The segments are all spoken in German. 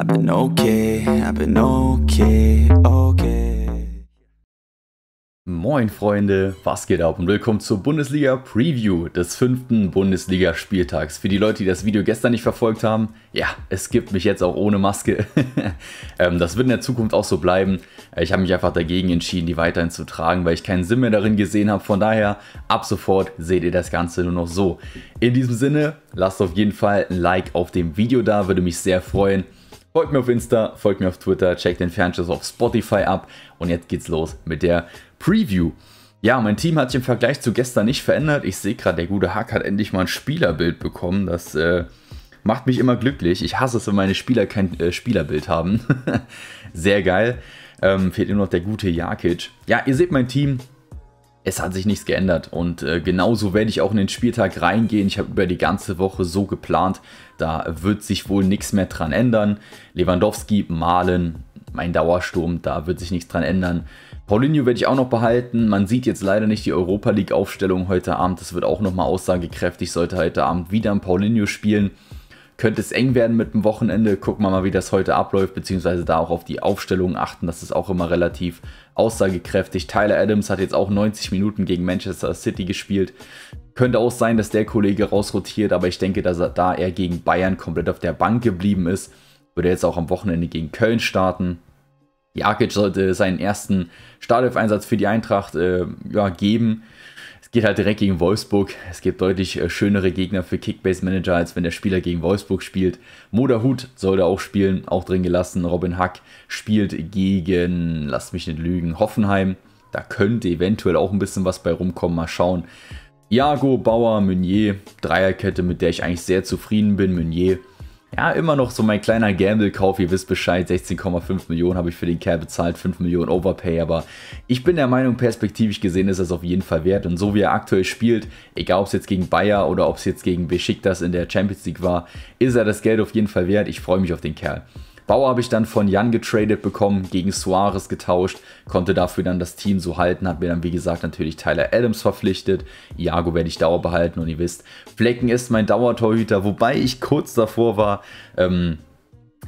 I've been okay, I've been okay, okay. Moin Freunde, was geht ab und willkommen zur Bundesliga Preview des fünften Bundesliga-Spieltags. Für die Leute, die das Video gestern nicht verfolgt haben, ja, es gibt mich jetzt auch ohne Maske. Ähm, das wird in der Zukunft auch so bleiben. Äh, ich habe mich einfach dagegen entschieden, die weiterhin zu tragen, weil ich keinen Sinn mehr darin gesehen habe. Von daher, ab sofort seht ihr das Ganze nur noch so. In diesem Sinne, lasst auf jeden Fall ein Like auf dem Video da, würde mich sehr freuen. Folgt mir auf Insta, folgt mir auf Twitter, checkt den Fernschuss auf Spotify ab und jetzt geht's los mit der Preview. Ja, mein Team hat sich im Vergleich zu gestern nicht verändert. Ich sehe gerade, der gute Hack hat endlich mal ein Spielerbild bekommen. Das äh, macht mich immer glücklich. Ich hasse es, wenn meine Spieler kein äh, Spielerbild haben. Sehr geil. Ähm, fehlt nur noch der gute Jakic. Ja, ihr seht mein Team es hat sich nichts geändert und äh, genauso werde ich auch in den Spieltag reingehen. Ich habe über die ganze Woche so geplant, da wird sich wohl nichts mehr dran ändern. Lewandowski, Malen, mein Dauersturm, da wird sich nichts dran ändern. Paulinho werde ich auch noch behalten. Man sieht jetzt leider nicht die Europa League Aufstellung heute Abend. Das wird auch nochmal aussagekräftig, sollte heute Abend wieder ein Paulinho spielen könnte es eng werden mit dem Wochenende. Gucken wir mal, wie das heute abläuft, beziehungsweise da auch auf die Aufstellungen achten. Das ist auch immer relativ aussagekräftig. Tyler Adams hat jetzt auch 90 Minuten gegen Manchester City gespielt. Könnte auch sein, dass der Kollege rausrotiert, aber ich denke, dass er da er gegen Bayern komplett auf der Bank geblieben ist. Würde jetzt auch am Wochenende gegen Köln starten. Jakic sollte seinen ersten Startelf-Einsatz für die Eintracht äh, ja, geben. Es geht halt direkt gegen Wolfsburg. Es gibt deutlich äh, schönere Gegner für Kickbase-Manager, als wenn der Spieler gegen Wolfsburg spielt. Moda Hut sollte auch spielen, auch drin gelassen. Robin Hack spielt gegen, lasst mich nicht lügen, Hoffenheim. Da könnte eventuell auch ein bisschen was bei rumkommen. Mal schauen. Iago, Bauer, Meunier, Dreierkette, mit der ich eigentlich sehr zufrieden bin. Meunier ja, immer noch so mein kleiner Gamble-Kauf, ihr wisst Bescheid, 16,5 Millionen habe ich für den Kerl bezahlt, 5 Millionen Overpay, aber ich bin der Meinung, perspektivisch gesehen ist das auf jeden Fall wert und so wie er aktuell spielt, egal ob es jetzt gegen Bayer oder ob es jetzt gegen Besiktas in der Champions League war, ist er das Geld auf jeden Fall wert, ich freue mich auf den Kerl. Bauer habe ich dann von Jan getradet bekommen, gegen Suarez getauscht, konnte dafür dann das Team so halten, habe mir dann wie gesagt natürlich Tyler Adams verpflichtet, Iago werde ich Dauer behalten und ihr wisst, Flecken ist mein Dauertorhüter, wobei ich kurz davor war, ähm,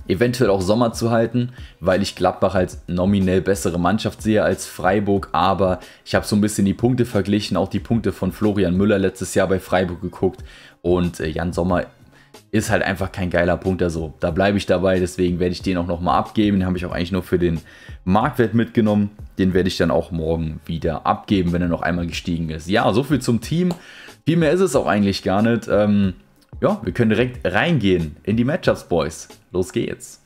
eventuell auch Sommer zu halten, weil ich Gladbach als nominell bessere Mannschaft sehe als Freiburg, aber ich habe so ein bisschen die Punkte verglichen, auch die Punkte von Florian Müller letztes Jahr bei Freiburg geguckt und äh, Jan Sommer ist halt einfach kein geiler Punkt. Also da bleibe ich dabei, deswegen werde ich den auch nochmal abgeben. Den habe ich auch eigentlich nur für den Marktwert mitgenommen. Den werde ich dann auch morgen wieder abgeben, wenn er noch einmal gestiegen ist. Ja, so viel zum Team. Viel mehr ist es auch eigentlich gar nicht. Ähm, ja, wir können direkt reingehen in die Matchups, Boys. Los geht's.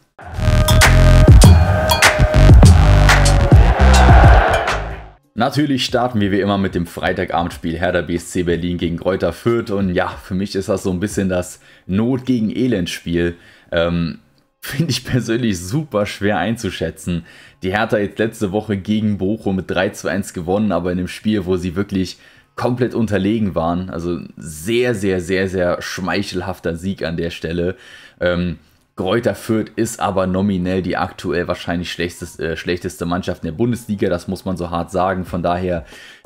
Natürlich starten wir wie immer mit dem Freitagabendspiel Herder BSC Berlin gegen Kräuter Fürth und ja, für mich ist das so ein bisschen das Not gegen Elend-Spiel. Ähm, Finde ich persönlich super schwer einzuschätzen. Die Hertha jetzt letzte Woche gegen Bochum mit 3 zu 1 gewonnen, aber in einem Spiel, wo sie wirklich komplett unterlegen waren. Also sehr, sehr, sehr, sehr schmeichelhafter Sieg an der Stelle. Ähm, Greuther Fürth ist aber nominell die aktuell wahrscheinlich schlechtest, äh, schlechteste Mannschaft in der Bundesliga, das muss man so hart sagen. Von daher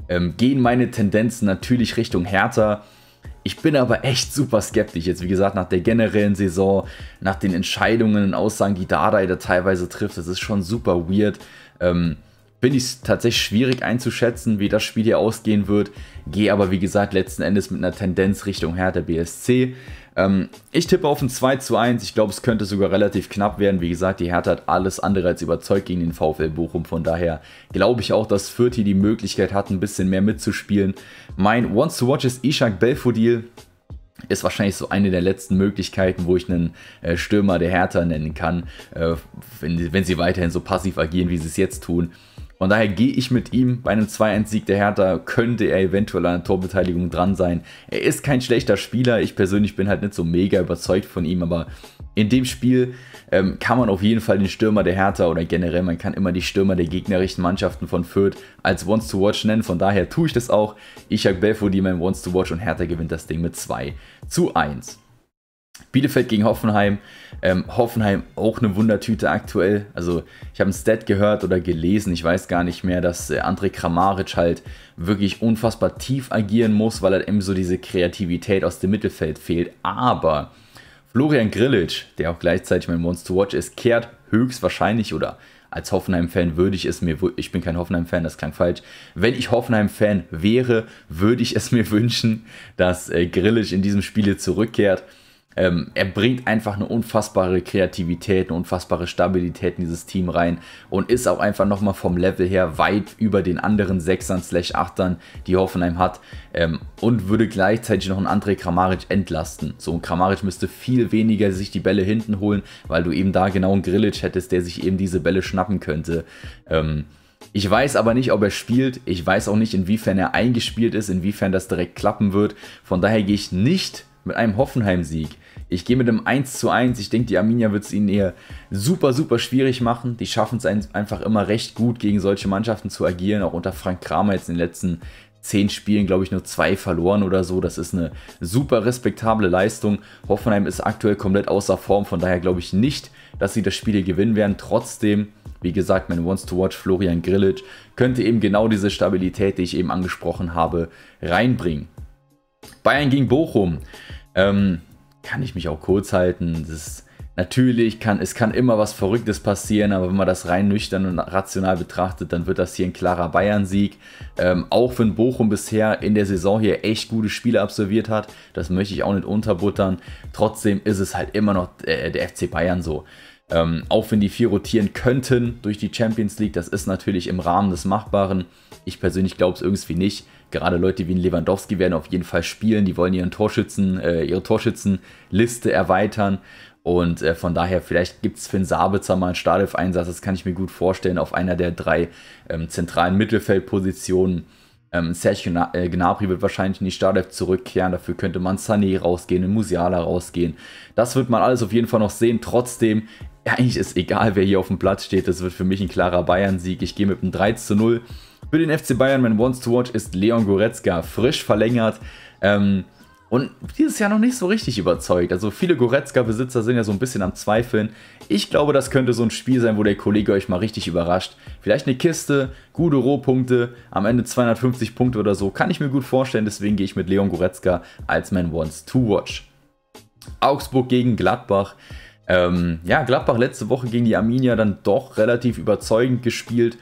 ähm, gehen meine Tendenzen natürlich Richtung Hertha. Ich bin aber echt super skeptisch jetzt, wie gesagt, nach der generellen Saison, nach den Entscheidungen und Aussagen, die Dardai da teilweise trifft, das ist schon super weird. Ähm, bin ich tatsächlich schwierig einzuschätzen, wie das Spiel hier ausgehen wird. Gehe aber, wie gesagt, letzten Endes mit einer Tendenz Richtung Hertha BSC. Ähm, ich tippe auf ein 2 zu 1. Ich glaube, es könnte sogar relativ knapp werden. Wie gesagt, die Hertha hat alles andere als überzeugt gegen den VfL Bochum. Von daher glaube ich auch, dass Fürth hier die Möglichkeit hat, ein bisschen mehr mitzuspielen. Mein Wants to Watch ist Ishak Belfodil ist wahrscheinlich so eine der letzten Möglichkeiten, wo ich einen äh, Stürmer der Hertha nennen kann, äh, wenn, wenn sie weiterhin so passiv agieren, wie sie es jetzt tun. Von daher gehe ich mit ihm. Bei einem 2-1-Sieg der Hertha könnte er eventuell an der Torbeteiligung dran sein. Er ist kein schlechter Spieler. Ich persönlich bin halt nicht so mega überzeugt von ihm, aber in dem Spiel ähm, kann man auf jeden Fall den Stürmer der Hertha oder generell, man kann immer die Stürmer der gegnerischen Mannschaften von Fürth als Ones to Watch nennen. Von daher tue ich das auch. Ich habe Belfodil mein Ones to Watch und Hertha gewinnt das Ding mit 2 zu 1. Bielefeld gegen Hoffenheim. Ähm, Hoffenheim auch eine Wundertüte aktuell. Also ich habe ein Stat gehört oder gelesen, ich weiß gar nicht mehr, dass äh, André Kramaric halt wirklich unfassbar tief agieren muss, weil halt eben so diese Kreativität aus dem Mittelfeld fehlt. Aber Florian Grillitsch, der auch gleichzeitig mein Monster Watch ist, kehrt höchstwahrscheinlich oder als Hoffenheim-Fan würde ich es mir, ich bin kein Hoffenheim-Fan, das klang falsch. Wenn ich Hoffenheim-Fan wäre, würde ich es mir wünschen, dass äh, Grillitsch in diesem Spiele zurückkehrt. Ähm, er bringt einfach eine unfassbare Kreativität, eine unfassbare Stabilität in dieses Team rein und ist auch einfach nochmal vom Level her weit über den anderen Sechsern slash Achtern, die Hoffenheim hat ähm, und würde gleichzeitig noch einen André Kramaric entlasten. So, ein Kramaric müsste viel weniger sich die Bälle hinten holen, weil du eben da genau einen Grillic hättest, der sich eben diese Bälle schnappen könnte. Ähm, ich weiß aber nicht, ob er spielt. Ich weiß auch nicht, inwiefern er eingespielt ist, inwiefern das direkt klappen wird. Von daher gehe ich nicht mit einem Hoffenheim-Sieg. Ich gehe mit einem 1 zu 1. Ich denke, die Arminia wird es ihnen eher super, super schwierig machen. Die schaffen es einfach immer recht gut, gegen solche Mannschaften zu agieren. Auch unter Frank Kramer jetzt in den letzten 10 Spielen, glaube ich, nur zwei verloren oder so. Das ist eine super respektable Leistung. Hoffenheim ist aktuell komplett außer Form. Von daher glaube ich nicht, dass sie das Spiel gewinnen werden. Trotzdem, wie gesagt, mein Wants to Watch Florian Grillitsch könnte eben genau diese Stabilität, die ich eben angesprochen habe, reinbringen. Bayern gegen Bochum. Ähm, kann ich mich auch kurz halten. Das ist, natürlich kann es kann immer was Verrücktes passieren, aber wenn man das rein nüchtern und rational betrachtet, dann wird das hier ein klarer Bayern-Sieg. Ähm, auch wenn Bochum bisher in der Saison hier echt gute Spiele absolviert hat, das möchte ich auch nicht unterbuttern. Trotzdem ist es halt immer noch äh, der FC Bayern so. Ähm, auch wenn die vier rotieren könnten durch die Champions League, das ist natürlich im Rahmen des Machbaren. Ich persönlich glaube es irgendwie nicht gerade Leute wie Lewandowski werden auf jeden Fall spielen. Die wollen ihren Torschützen, äh, ihre Torschützenliste erweitern. Und äh, von daher, vielleicht gibt es für den Sabitzer mal einen Startelf-Einsatz. Das kann ich mir gut vorstellen, auf einer der drei ähm, zentralen Mittelfeldpositionen. Ähm, Sergio äh, Gnabry wird wahrscheinlich in die Startelf zurückkehren. Dafür könnte man Sané rausgehen, in Musiala rausgehen. Das wird man alles auf jeden Fall noch sehen. Trotzdem, eigentlich ist egal, wer hier auf dem Platz steht. Das wird für mich ein klarer Bayern-Sieg. Ich gehe mit einem 3 zu 0 für den FC Bayern, mein Wants to Watch ist Leon Goretzka, frisch verlängert. Ähm, und dieses Jahr noch nicht so richtig überzeugt. Also viele Goretzka-Besitzer sind ja so ein bisschen am Zweifeln. Ich glaube, das könnte so ein Spiel sein, wo der Kollege euch mal richtig überrascht. Vielleicht eine Kiste, gute Rohpunkte, am Ende 250 Punkte oder so. Kann ich mir gut vorstellen, deswegen gehe ich mit Leon Goretzka als mein Wants to Watch. Augsburg gegen Gladbach. Ähm, ja, Gladbach letzte Woche gegen die Arminia dann doch relativ überzeugend gespielt.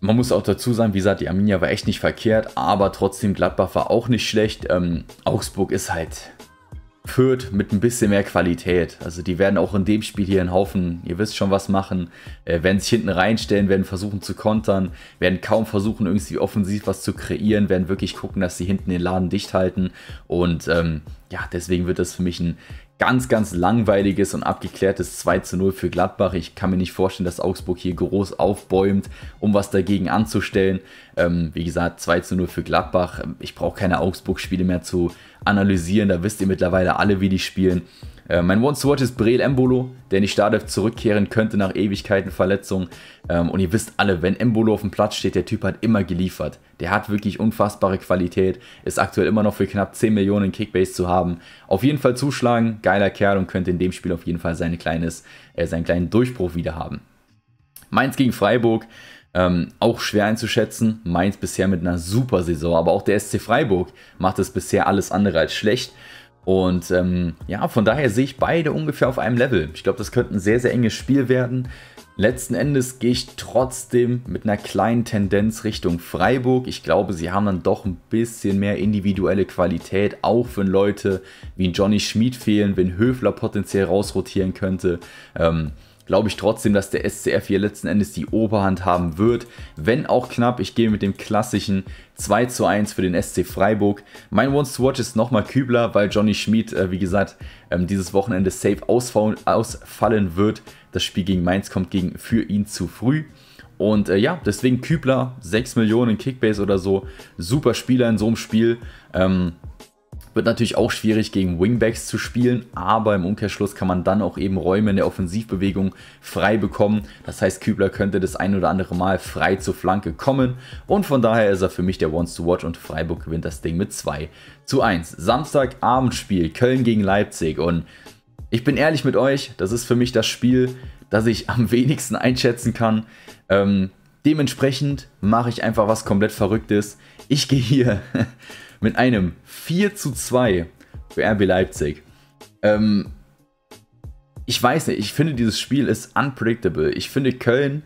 Man muss auch dazu sagen, wie gesagt, die Arminia war echt nicht verkehrt, aber trotzdem Gladbach war auch nicht schlecht. Ähm, Augsburg ist halt führt mit ein bisschen mehr Qualität. Also die werden auch in dem Spiel hier einen Haufen, ihr wisst schon, was machen, äh, werden sich hinten reinstellen, werden versuchen zu kontern, werden kaum versuchen, irgendwie offensiv was zu kreieren, werden wirklich gucken, dass sie hinten den Laden dicht halten. Und ähm, ja, deswegen wird das für mich ein ganz, ganz langweiliges und abgeklärtes 2 zu 0 für Gladbach. Ich kann mir nicht vorstellen, dass Augsburg hier groß aufbäumt, um was dagegen anzustellen. Ähm, wie gesagt, 2 zu 0 für Gladbach. Ich brauche keine Augsburg-Spiele mehr zu analysieren. Da wisst ihr mittlerweile alle, wie die spielen. Äh, mein One to ist Breel Embolo, der in die Startelf zurückkehren könnte nach Ewigkeiten Verletzung. Ähm, und ihr wisst alle, wenn Embolo auf dem Platz steht, der Typ hat immer geliefert. Der hat wirklich unfassbare Qualität, ist aktuell immer noch für knapp 10 Millionen Kickbase zu haben. Auf jeden Fall zuschlagen, geiler Kerl und könnte in dem Spiel auf jeden Fall seine kleines, äh, seinen kleinen Durchbruch wieder haben. Mainz gegen Freiburg. Ähm, auch schwer einzuschätzen. Mainz bisher mit einer super Saison, aber auch der SC Freiburg macht es bisher alles andere als schlecht. Und ähm, ja, von daher sehe ich beide ungefähr auf einem Level. Ich glaube, das könnte ein sehr, sehr enges Spiel werden. Letzten Endes gehe ich trotzdem mit einer kleinen Tendenz Richtung Freiburg. Ich glaube, sie haben dann doch ein bisschen mehr individuelle Qualität, auch wenn Leute wie Johnny Schmid fehlen, wenn Höfler potenziell rausrotieren könnte. Ähm, glaube ich trotzdem, dass der SCF hier letzten Endes die Oberhand haben wird. Wenn auch knapp, ich gehe mit dem klassischen 2 zu 1 für den SC Freiburg. Mein Once to Watch ist nochmal Kübler, weil Johnny Schmid, äh, wie gesagt, ähm, dieses Wochenende safe ausfallen, ausfallen wird. Das Spiel gegen Mainz kommt gegen, für ihn zu früh. Und äh, ja, deswegen Kübler, 6 Millionen Kickbase oder so. Super Spieler in so einem Spiel. Ähm, wird natürlich auch schwierig gegen Wingbacks zu spielen, aber im Umkehrschluss kann man dann auch eben Räume in der Offensivbewegung frei bekommen. Das heißt, Kübler könnte das ein oder andere Mal frei zur Flanke kommen und von daher ist er für mich der Wants to Watch und Freiburg gewinnt das Ding mit 2 zu 1. Samstagabendspiel Köln gegen Leipzig und ich bin ehrlich mit euch, das ist für mich das Spiel, das ich am wenigsten einschätzen kann. Ähm, dementsprechend mache ich einfach was komplett Verrücktes. Ich gehe hier mit einem 4 zu 2 für RB Leipzig. Ähm, ich weiß nicht, ich finde dieses Spiel ist unpredictable. Ich finde Köln,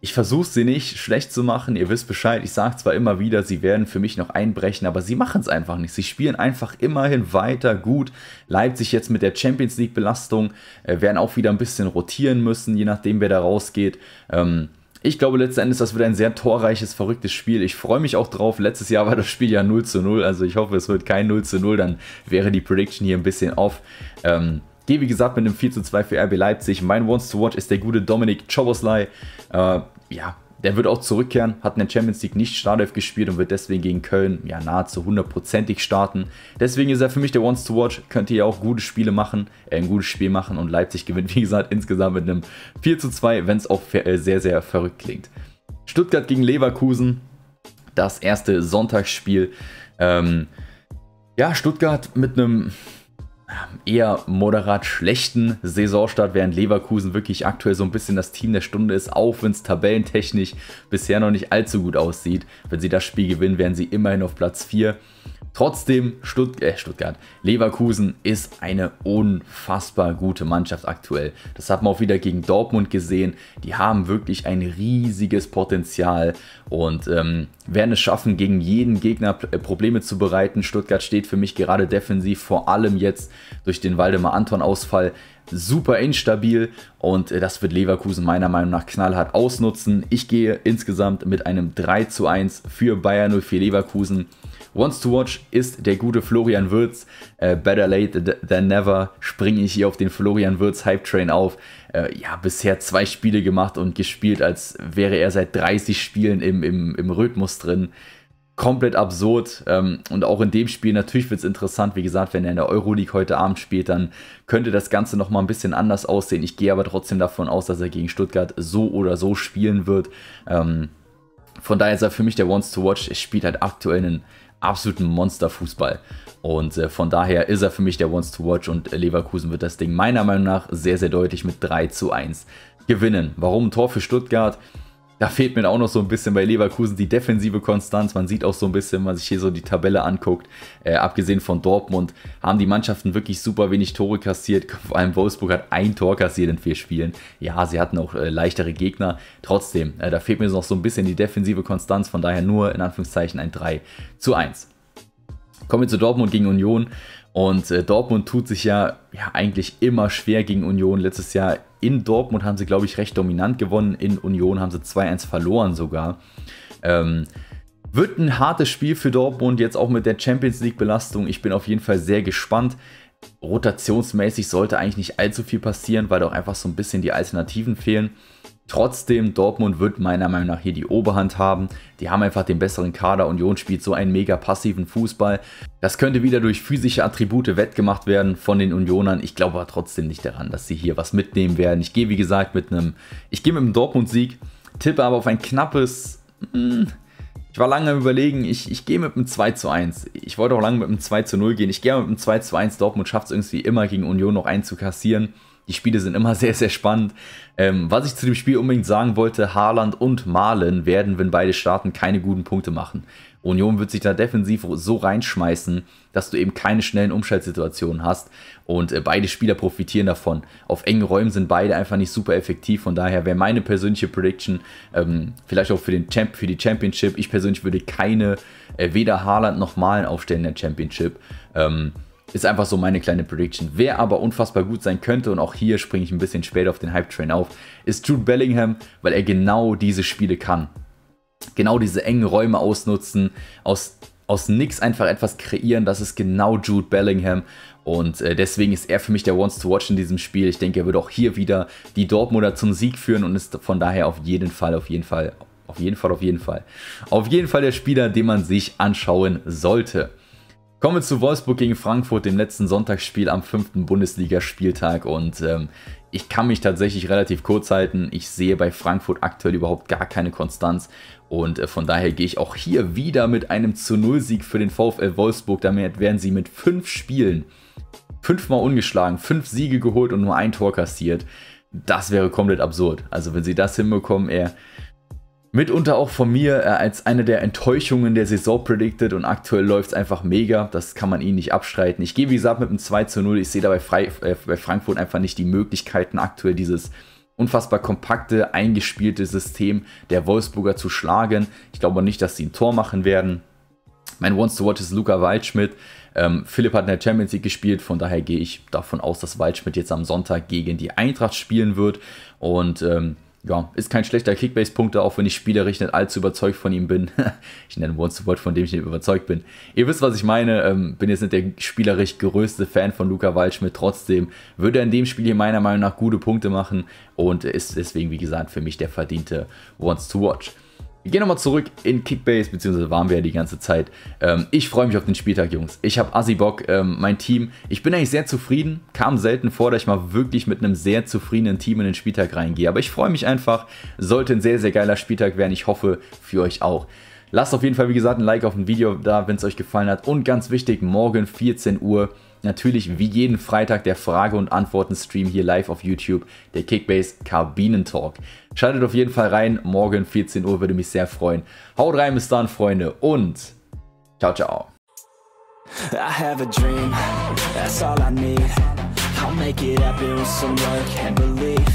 ich versuche sie nicht schlecht zu machen, ihr wisst Bescheid, ich sage zwar immer wieder, sie werden für mich noch einbrechen, aber sie machen es einfach nicht. Sie spielen einfach immerhin weiter gut. Leipzig jetzt mit der Champions League-Belastung, äh, werden auch wieder ein bisschen rotieren müssen, je nachdem, wer da rausgeht. Ähm, ich glaube letzten Endes, das wird ein sehr torreiches, verrücktes Spiel. Ich freue mich auch drauf. Letztes Jahr war das Spiel ja 0 zu 0, also ich hoffe, es wird kein 0 zu 0, dann wäre die Prediction hier ein bisschen off. Ähm, gehe wie gesagt mit einem 4 zu 2 für RB Leipzig. Mein Wants to Watch ist der gute Dominik Choboslai. Äh, ja, der wird auch zurückkehren, hat in der Champions League nicht Startelf gespielt und wird deswegen gegen Köln ja nahezu hundertprozentig starten. Deswegen ist er für mich der Once to Watch. Könnt ihr ja auch gute Spiele machen, äh, ein gutes Spiel machen und Leipzig gewinnt, wie gesagt, insgesamt mit einem 4 zu 2, wenn es auch äh, sehr, sehr verrückt klingt. Stuttgart gegen Leverkusen, das erste Sonntagsspiel. Ähm, ja, Stuttgart mit einem eher moderat schlechten Saisonstart, während Leverkusen wirklich aktuell so ein bisschen das Team der Stunde ist, auch wenn es tabellentechnisch bisher noch nicht allzu gut aussieht. Wenn sie das Spiel gewinnen, wären sie immerhin auf Platz 4. Trotzdem, Stutt äh Stuttgart, Leverkusen ist eine unfassbar gute Mannschaft aktuell. Das hat man auch wieder gegen Dortmund gesehen. Die haben wirklich ein riesiges Potenzial und ähm, werden es schaffen, gegen jeden Gegner äh, Probleme zu bereiten. Stuttgart steht für mich gerade defensiv, vor allem jetzt durch den Waldemar Anton-Ausfall, super instabil und äh, das wird Leverkusen meiner Meinung nach knallhart ausnutzen. Ich gehe insgesamt mit einem 3 zu 1 für Bayern 04 Leverkusen. Wants to Watch ist der gute Florian Würz. Äh, better late than never springe ich hier auf den Florian Würz Hype Train auf. Äh, ja, bisher zwei Spiele gemacht und gespielt, als wäre er seit 30 Spielen im, im, im Rhythmus drin. Komplett absurd. Ähm, und auch in dem Spiel, natürlich wird es interessant. Wie gesagt, wenn er in der Euroleague heute Abend spielt, dann könnte das Ganze nochmal ein bisschen anders aussehen. Ich gehe aber trotzdem davon aus, dass er gegen Stuttgart so oder so spielen wird. Ähm, von daher ist er für mich der Wants to Watch. Er spielt halt aktuell einen absoluten Monsterfußball. Und äh, von daher ist er für mich der Ones to Watch und Leverkusen wird das Ding meiner Meinung nach sehr, sehr deutlich mit 3 zu 1 gewinnen. Warum ein Tor für Stuttgart? da fehlt mir auch noch so ein bisschen bei Leverkusen die defensive Konstanz. Man sieht auch so ein bisschen, wenn man sich hier so die Tabelle anguckt, äh, abgesehen von Dortmund, haben die Mannschaften wirklich super wenig Tore kassiert. Vor allem Wolfsburg hat ein Tor kassiert in vier Spielen. Ja, sie hatten auch äh, leichtere Gegner. Trotzdem, äh, da fehlt mir noch so ein bisschen die defensive Konstanz. Von daher nur in Anführungszeichen ein 3 zu 1. Kommen wir zu Dortmund gegen Union. Und äh, Dortmund tut sich ja, ja eigentlich immer schwer gegen Union. Letztes Jahr in Dortmund haben sie, glaube ich, recht dominant gewonnen. In Union haben sie 2-1 verloren sogar. Ähm, wird ein hartes Spiel für Dortmund, jetzt auch mit der Champions League-Belastung. Ich bin auf jeden Fall sehr gespannt. Rotationsmäßig sollte eigentlich nicht allzu viel passieren, weil doch einfach so ein bisschen die Alternativen fehlen. Trotzdem, Dortmund wird meiner Meinung nach hier die Oberhand haben. Die haben einfach den besseren Kader. Union spielt so einen mega passiven Fußball. Das könnte wieder durch physische Attribute wettgemacht werden von den Unionern. Ich glaube aber trotzdem nicht daran, dass sie hier was mitnehmen werden. Ich gehe, wie gesagt, mit einem, ich gehe mit einem Dortmund-Sieg, tippe aber auf ein knappes, hm, ich war lange am überlegen, ich, ich gehe mit einem 2 zu 1. Ich wollte auch lange mit einem 2 zu 0 gehen. Ich gehe mit einem 2 zu 1. Dortmund schafft es irgendwie immer gegen Union noch einzukassieren. Die Spiele sind immer sehr, sehr spannend. Ähm, was ich zu dem Spiel unbedingt sagen wollte, Haaland und Malen werden, wenn beide starten, keine guten Punkte machen. Union wird sich da defensiv so reinschmeißen, dass du eben keine schnellen Umschaltsituationen hast. Und äh, beide Spieler profitieren davon. Auf engen Räumen sind beide einfach nicht super effektiv. Von daher wäre meine persönliche Prediction, ähm, vielleicht auch für, den Champ für die Championship, ich persönlich würde keine, äh, weder Haaland noch Malen aufstellen in der Championship. Ähm, ist einfach so meine kleine Prediction. Wer aber unfassbar gut sein könnte, und auch hier springe ich ein bisschen später auf den Hype-Train auf, ist Jude Bellingham, weil er genau diese Spiele kann. Genau diese engen Räume ausnutzen, aus, aus nix einfach etwas kreieren, das ist genau Jude Bellingham. Und äh, deswegen ist er für mich der Wants to Watch in diesem Spiel. Ich denke, er wird auch hier wieder die Dortmunder zum Sieg führen und ist von daher auf jeden Fall, auf jeden Fall, auf jeden Fall, auf jeden Fall, auf jeden Fall der Spieler, den man sich anschauen sollte. Kommen wir zu Wolfsburg gegen Frankfurt, dem letzten Sonntagsspiel am fünften Bundesligaspieltag. Und ähm, ich kann mich tatsächlich relativ kurz halten. Ich sehe bei Frankfurt aktuell überhaupt gar keine Konstanz. Und äh, von daher gehe ich auch hier wieder mit einem zu Null Sieg für den VfL Wolfsburg. Damit werden sie mit fünf Spielen fünfmal ungeschlagen, fünf Siege geholt und nur ein Tor kassiert. Das wäre komplett absurd. Also wenn sie das hinbekommen, eher Mitunter auch von mir äh, als eine der Enttäuschungen der Saison predicted und aktuell läuft es einfach mega. Das kann man ihnen eh nicht abstreiten. Ich gehe, wie gesagt, mit einem 2 zu 0. Ich sehe da bei, Fre äh, bei Frankfurt einfach nicht die Möglichkeiten, aktuell dieses unfassbar kompakte, eingespielte System der Wolfsburger zu schlagen. Ich glaube nicht, dass sie ein Tor machen werden. Mein Wants to Watch ist Luca Waldschmidt. Ähm, Philipp hat in der Champions League gespielt, von daher gehe ich davon aus, dass Waldschmidt jetzt am Sonntag gegen die Eintracht spielen wird. Und ähm, ja, ist kein schlechter Kickbase-Punkter, auch wenn ich spielerisch nicht allzu überzeugt von ihm bin. ich nenne Wants to Watch, von dem ich nicht überzeugt bin. Ihr wisst, was ich meine. Ähm, bin jetzt nicht der spielerisch größte Fan von Luca Waldschmidt. Trotzdem würde er in dem Spiel hier meiner Meinung nach gute Punkte machen und ist deswegen, wie gesagt, für mich der verdiente Wants to Watch. Wir gehen nochmal zurück in Kickbase, beziehungsweise waren wir ja die ganze Zeit. Ähm, ich freue mich auf den Spieltag, Jungs. Ich habe Assi Bock, ähm, mein Team. Ich bin eigentlich sehr zufrieden. Kam selten vor, dass ich mal wirklich mit einem sehr zufriedenen Team in den Spieltag reingehe. Aber ich freue mich einfach. Sollte ein sehr, sehr geiler Spieltag werden. Ich hoffe, für euch auch. Lasst auf jeden Fall, wie gesagt, ein Like auf dem Video da, wenn es euch gefallen hat. Und ganz wichtig, morgen 14 Uhr natürlich wie jeden Freitag der Frage- und Antworten-Stream hier live auf YouTube, der Kickbase Kabinentalk. Schaltet auf jeden Fall rein, morgen 14 Uhr würde mich sehr freuen. Haut rein, bis dann, Freunde, und ciao, ciao. I have a dream, that's all I need. I'll make it happen with some work and belief.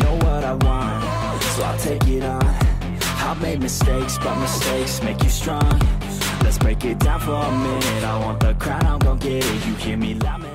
Know what I want, so I'll take it on. I've made mistakes, but mistakes make you strong. Let's break it down for a minute I want the crown, I'm gon' get it You hear me loud,